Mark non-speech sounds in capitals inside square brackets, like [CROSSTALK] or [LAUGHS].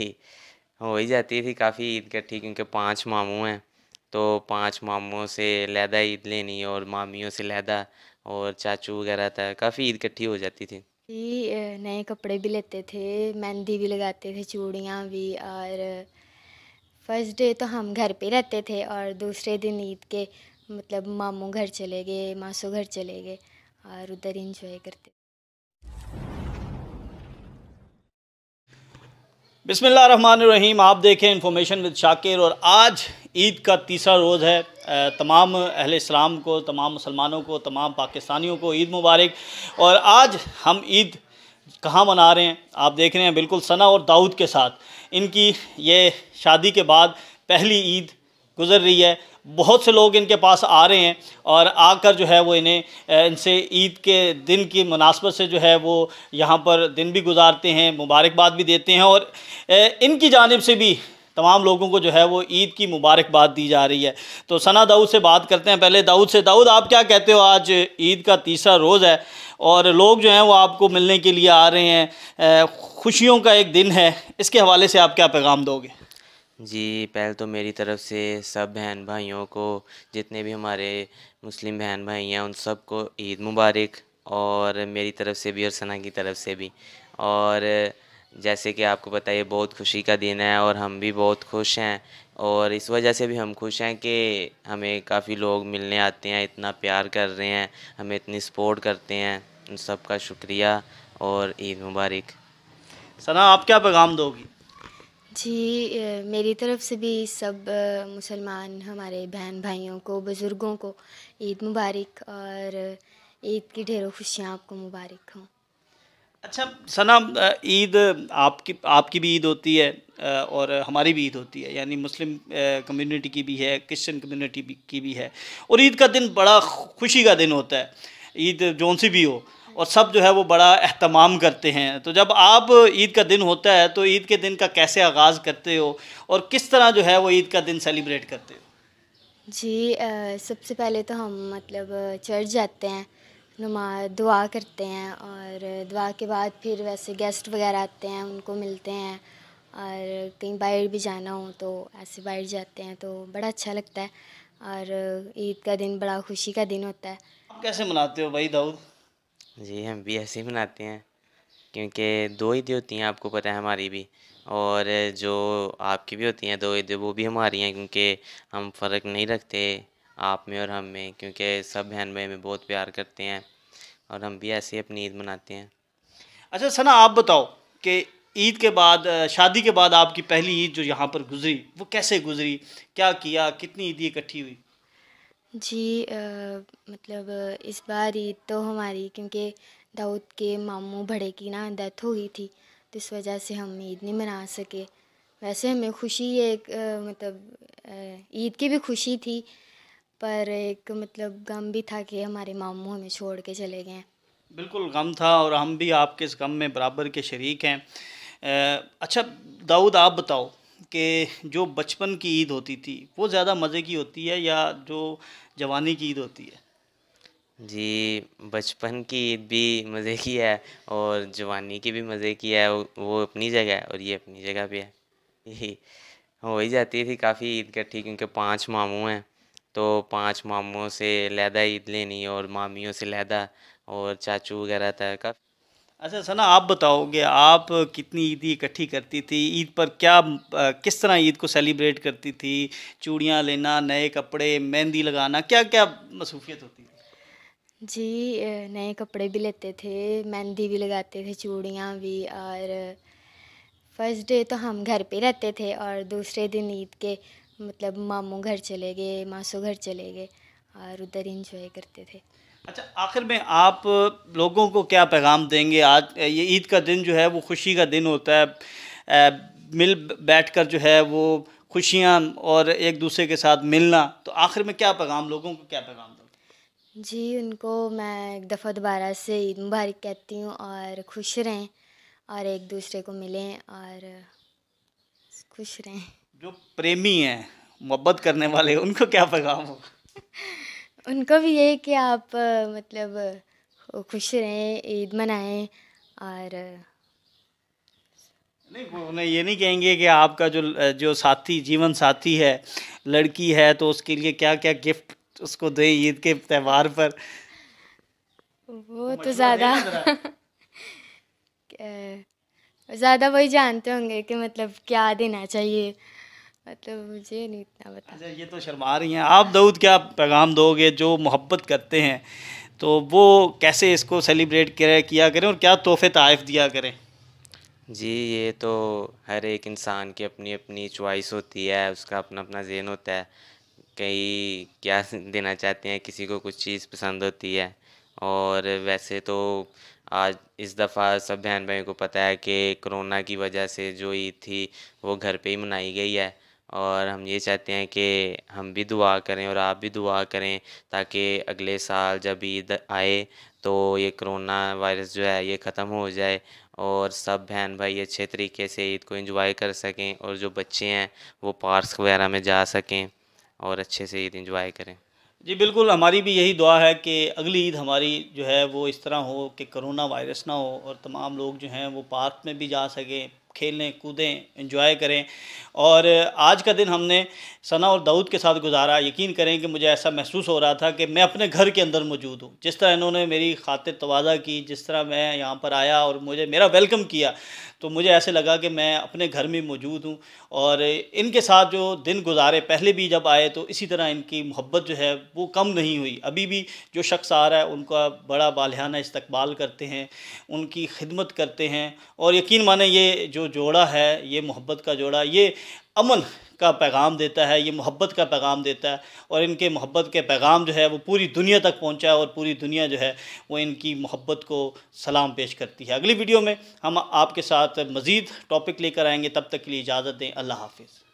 थी हो ही जाती थी काफ़ी ईद इकट्ठी क्योंकि पांच मामू हैं तो पांच मामों से लहदा ईद लेनी और मामियों से लहदा और चाचू वगैरह था काफ़ी ईद इकट्ठी हो जाती थी नए कपड़े भी लेते थे मेहंदी भी लगाते थे चूड़ियाँ भी और फर्स्ट डे तो हम घर पे रहते थे और दूसरे दिन ईद के मतलब मामू घर चले गए मासू घर चले गए और उधर इंजॉय करते बिसमीम आप देखें इन्फॉर्मेशन विद शाकिर और आज ईद का तीसरा रोज़ है तमाम अहल इस्लाम को तमाम मुसलमानों को तमाम पाकिस्तानियों को ईद मुबारक और आज हम ईद कहाँ मना रहे हैं आप देख रहे हैं बिल्कुल सना और दाऊद के साथ इनकी ये शादी के बाद पहली ईद गुज़र रही है बहुत से लोग इनके पास आ रहे हैं और आकर जो है वो इन्हें इनसे ईद के दिन की मुनासबत से जो है वो यहाँ पर दिन भी गुजारते हैं मुबारकबाद भी देते हैं और इनकी जानब से भी तमाम लोगों को जो है वो ईद की मुबारकबाद दी जा रही है तो सना दाऊद से बात करते हैं पहले दाऊद से दाऊद आप क्या कहते हो आज ईद का तीसरा रोज़ है और लोग जो हैं वो आपको मिलने के लिए आ रहे हैं खुशियों का एक दिन है इसके हवाले से आप क्या पैगाम दोगे जी पहले तो मेरी तरफ़ से सब बहन भाइयों को जितने भी हमारे मुस्लिम बहन भाई हैं उन सब को ईद मुबारक और मेरी तरफ़ से भी और सना की तरफ़ से भी और जैसे कि आपको पता है बहुत खुशी का दिन है और हम भी बहुत खुश हैं और इस वजह से भी हम खुश हैं कि हमें काफ़ी लोग मिलने आते हैं इतना प्यार कर रहे हैं हमें इतनी सपोर्ट करते हैं उन सब का शुक्रिया और ईद मुबारक सना आप क्या पैगाम दोगी जी मेरी तरफ़ से भी सब मुसलमान हमारे बहन भाइयों को बुज़ुर्गों को ईद मुबारक और ईद की ढेरों खुशियाँ आपको मुबारक हों अच्छा सना ईद आपकी आपकी भी ईद होती है और हमारी भी ईद होती है यानी मुस्लिम कम्युनिटी की भी है क्रिश्चियन कम्युनिटी की भी है और ईद का दिन बड़ा खुशी का दिन होता है ईद जौन सी भी हो और सब जो है वो बड़ा अहतमाम करते हैं तो जब आप ईद का दिन होता है तो ईद के दिन का कैसे आगाज़ करते हो और किस तरह जो है वो ईद का दिन सेलिब्रेट करते हो जी आ, सबसे पहले तो हम मतलब चर्च जाते हैं नमा दुआ करते हैं और दुआ के बाद फिर वैसे गेस्ट वगैरह आते हैं उनको मिलते हैं और कहीं बाहर भी जाना हो तो ऐसे बाहर जाते हैं तो बड़ा अच्छा लगता है और ईद का दिन बड़ा खुशी का दिन होता है आप कैसे मनाते हो भाई दाऊद जी हम भी ऐसे ही मनाते हैं क्योंकि दो ईदें होती हैं आपको पता है हमारी भी और जो आपकी भी होती हैं दो ईदें वो भी हमारी हैं क्योंकि हम फ़र्क नहीं रखते आप में और हम में क्योंकि सब बहन भाई में बहुत प्यार करते हैं और हम भी ऐसे ही अपनी ईद मनाते हैं अच्छा सना आप बताओ कि ईद के बाद शादी के बाद आपकी पहली ईद जो यहाँ पर गुजरी वो कैसे गुजरी क्या किया कितनी ईदी इकट्ठी हुई जी मतलब इस बार ईद तो हमारी क्योंकि दाऊद के मामू बड़े की ना डेथ हो गई थी तो इस वजह से हम ईद नहीं मना सके वैसे हमें खुशी एक मतलब ईद की भी खुशी थी पर एक मतलब गम भी था कि हमारे मामू हमें छोड़ के चले गए बिल्कुल गम था और हम भी आपके इस गम में बराबर के शरीक हैं अच्छा दाऊद आप बताओ कि जो बचपन की ईद होती थी वो ज़्यादा मज़े की होती है या जो जवानी की ईद होती है जी बचपन की ईद भी मज़े की है और जवानी की भी मज़े की है वो अपनी जगह है और ये अपनी जगह भी है यही [LAUGHS] हो ही जाती थी काफ़ी ईद इकट्ठी क्योंकि पांच मामू हैं तो पांच मामुओं से लहदा ईद लेनी और मामियों से लहदा और चाचू वगैरह था काफ़ी अच्छा सना आप बताओगे आप कितनी ईद इकट्ठी करती थी ईद पर क्या आ, किस तरह ईद को सेलिब्रेट करती थी चूड़ियाँ लेना नए कपड़े मेहंदी लगाना क्या क्या मसूफियत होती थी जी नए कपड़े भी लेते थे मेहंदी भी लगाते थे चूड़ियाँ भी और फर्स्ट डे तो हम घर पे रहते थे और दूसरे दिन ईद के मतलब मामू घर चले गए मासू घर चले गए और उधर इंजॉय करते थे अच्छा आखिर में आप लोगों को क्या पैगाम देंगे आज ये ईद का दिन जो है वो खुशी का दिन होता है आ, मिल बैठ कर जो है वो खुशियाँ और एक दूसरे के साथ मिलना तो आखिर में क्या पैगाम लोगों को क्या पैगाम जी उनको मैं एक दफ़ा दोबारा से ईद मुबारक कहती हूँ और खुश रहें और एक दूसरे को मिलें और खुश रहें जो प्रेमी हैं मोहब्बत करने वाले उनको क्या पैगाम होगा [LAUGHS] उनको भी यही कि आप मतलब खुश रहें ईद मनाएं और नहीं वो उन्हें ये नहीं कहेंगे कि आपका जो जो साथी जीवन साथी है लड़की है तो उसके लिए क्या क्या गिफ्ट उसको दें ईद के त्यौहार पर वो तो ज़्यादा [LAUGHS] ज़्यादा वही जानते होंगे कि मतलब क्या देना चाहिए मतलब मुझे नहीं इतना पता अच्छा ये तो शर्मा रही हैं आप दाऊद क्या पैगाम दोगे जो मोहब्बत करते हैं तो वो कैसे इसको सेलिब्रेट कर किया करें और क्या तोहफे ताइफ दिया करें जी ये तो हर एक इंसान की अपनी अपनी चॉइस होती है उसका अपना अपना जेन होता है कई क्या देना चाहते हैं किसी को कुछ चीज़ पसंद होती है और वैसे तो आज इस दफ़ा सब बहन भाइयों को पता है कि कोरोना की वजह से जो ईद थी वो घर पे ही मनाई गई है और हम ये चाहते हैं कि हम भी दुआ करें और आप भी दुआ करें ताकि अगले साल जब ईद आए तो ये कोरोना वायरस जो है ये ख़त्म हो जाए और सब बहन भाई अच्छे तरीके से ईद को इंजॉय कर सकें और जो बच्चे हैं वो पार्क वगैरह में जा सकें और अच्छे से ईद इंजॉय करें जी बिल्कुल हमारी भी यही दुआ है कि अगली ईद हमारी जो है वो इस तरह हो कि कोरोना वायरस ना हो और तमाम लोग जो हैं वो पार्क में भी जा सकें खेलें कूदें इंजॉय करें और आज का दिन हमने सना और दाऊद के साथ गुजारा यकीन करें कि मुझे ऐसा महसूस हो रहा था कि मैं अपने घर के अंदर मौजूद हूँ जिस तरह इन्होंने मेरी खातिर तोज़ा की जिस तरह मैं यहाँ पर आया और मुझे मेरा वेलकम किया तो मुझे ऐसे लगा कि मैं अपने घर में मौजूद हूँ और इनके साथ जो दिन गुजारे पहले भी जब आए तो इसी तरह इनकी मोहब्बत जो है वो कम नहीं हुई अभी भी जो शख्स आ रहा है उनका बड़ा बालहाना इस्तबाल करते हैं उनकी खिदमत करते हैं और यकीन माने ये जो जोड़ा है ये मोहब्बत का जोड़ा ये अमन का पैगाम देता है ये मोहब्बत का पैगाम देता है और इनके मोहब्बत के पैगाम जो है वो पूरी दुनिया तक पहुँचा है और पूरी दुनिया जो है वो इनकी मोहब्बत को सलाम पेश करती है अगली वीडियो में हम आपके साथ मज़ीद टॉपिक लेकर आएँगे तब तक के लिए इजाज़त दें अल्लाह हाफिज़